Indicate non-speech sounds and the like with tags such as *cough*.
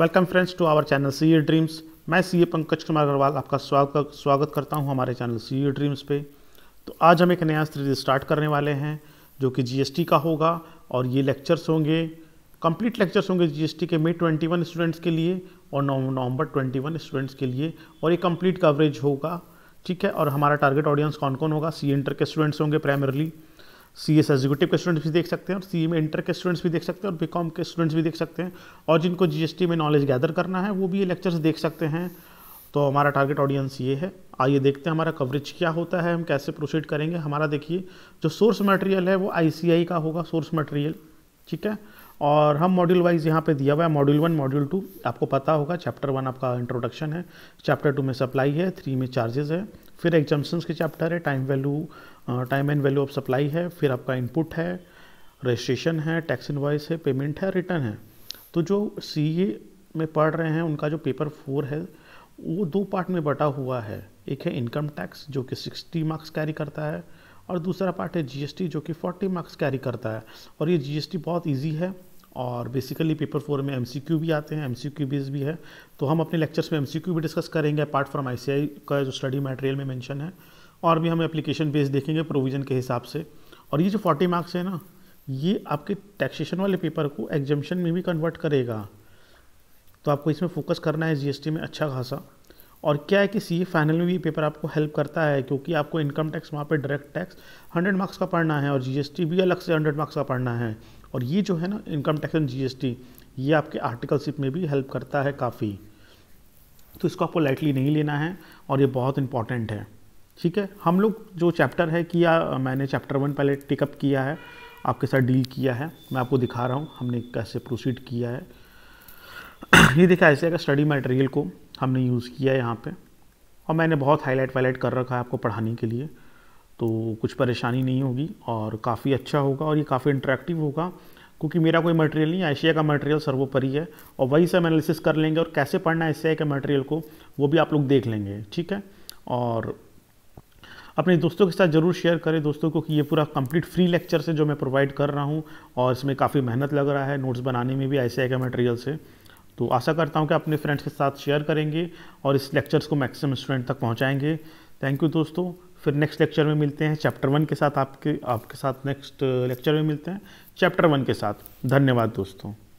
welcome friends to our channel C A dreams मैं C ए पंकज कुमार अग्रवाल आपका स्वागत स्वागत करता हूं हमारे चैनल सी ए ड्रीम्स पे तो आज हम एक नया सीरीज स्टार्ट करने वाले हैं जो कि जीएसटी का होगा और ये लेक्चर्स होंगे कंप्लीट लेक्चर्स होंगे जीएसटी के मे 21 स्टूडेंट्स के लिए और नवंबर 21 स्टूडेंट्स के लिए और ये कंप्लीट कवरेज होगा ठीक है और हमारा टारगेट ऑडियंस कौन कौन होगा सी इंटर के स्टूडेंट्स होंगे प्राइमरली सी एस एग्जीक्यूटिव के स्टूडेंट्स भी देख सकते हैं और सी में इंटर के स्टूडेंट्स भी देख सकते हैं और बी कॉम के स्टूडेंट्स भी देख सकते हैं और जिनको जी में नॉलेज गैदर करना है वो भी ये लेक्चर्स देख सकते हैं तो हमारा टारगेट ऑडियंस ये है आइए देखते हैं हमारा कवरेज क्या होता है हम कैसे प्रोसीड करेंगे हमारा देखिए जो सोर्स मटेरियल है वो आई का होगा सोर्स मटेरियल ठीक है और हम मॉड्यूल वाइज यहाँ पे दिया हुआ है मॉड्यूल वन मॉड्यूल टू आपको पता होगा चैप्टर वन आपका इंट्रोडक्शन है चैप्टर टू में सप्लाई है थ्री में चार्जेस है फिर एग्जाम्सन्स के चैप्टर है time value time and value of supply है फिर आपका इनपुट है रजिस्ट्रेशन है टैक्स इनवाइस है पेमेंट है रिटर्न है तो जो सी में पढ़ रहे हैं उनका जो पेपर फोर है वो दो पार्ट में बटा हुआ है एक है इनकम टैक्स जो कि 60 मार्क्स कैरी करता है और दूसरा पार्ट है जीएसटी जो कि 40 मार्क्स कैरी करता है और ये जीएसटी बहुत इजी है और बेसिकली पेपर फोर में एम भी आते हैं एम सी भी है तो हम अपने लेक्चर्स में एम भी डिस्कस करेंगे अपार्ट फ्रॉम आई का जो स्टडी मटेरियल में मैंशन है और भी हम एप्लीकेशन बेस देखेंगे प्रोविज़न के हिसाब से और ये जो फोर्टी मार्क्स है ना ये आपके टैक्सेशन वाले पेपर को एग्जामेशन में भी कन्वर्ट करेगा तो आपको इसमें फोकस करना है जीएसटी में अच्छा खासा और क्या है कि सी फाइनल में भी पेपर आपको हेल्प करता है क्योंकि आपको इनकम टैक्स वहाँ पे डायरेक्ट टैक्स 100 मार्क्स का पढ़ना है और जीएसटी भी अलग से 100 मार्क्स का पढ़ना है और ये जो है ना इनकम टैक्स एंड जीएसटी ये आपके आर्टिकलशिप में भी हेल्प करता है काफ़ी तो इसको आपको लाइटली नहीं लेना है और ये बहुत इंपॉर्टेंट है ठीक है हम लोग जो चैप्टर है किया मैंने चैप्टर वन पहले टिकअप किया है आपके साथ डील किया है मैं आपको दिखा रहा हूँ हमने कैसे प्रोसीड किया है *clears throat* ये देखा ऐसे का स्टडी मटेरियल को हमने यूज़ किया है यहाँ पर और मैंने बहुत हाईलाइट वाईलाइट कर रखा है आपको पढ़ाने के लिए तो कुछ परेशानी नहीं होगी और काफ़ी अच्छा होगा और ये काफ़ी इंटरेक्टिव होगा क्योंकि मेरा कोई मटेरियल नहीं एशिया का मटेरियल सर्वोपरि है और वही से एनालिसिस कर लेंगे और कैसे पढ़ना है एशिया के मटेरियल को वो भी आप लोग देख लेंगे ठीक है और अपने दोस्तों के साथ ज़रूर शेयर करें दोस्तों को कि ये पूरा कंप्लीट फ्री लेक्चर से जो मैं प्रोवाइड कर रहा हूँ और इसमें काफ़ी मेहनत लग रहा है नोट्स बनाने में भी ऐसे के मटेरियल से तो आशा करता हूँ कि अपने फ्रेंड्स के साथ शेयर करेंगे और इस लेक्चर्स को मैक्सिमम स्टूडेंट तक पहुँचाएंगे थैंक यू दोस्तों फिर नेक्स्ट लेक्चर में मिलते हैं चैप्टर वन के साथ आपके आपके साथ नेक्स्ट लेक्चर uh, में मिलते हैं चैप्टर वन के साथ धन्यवाद दोस्तों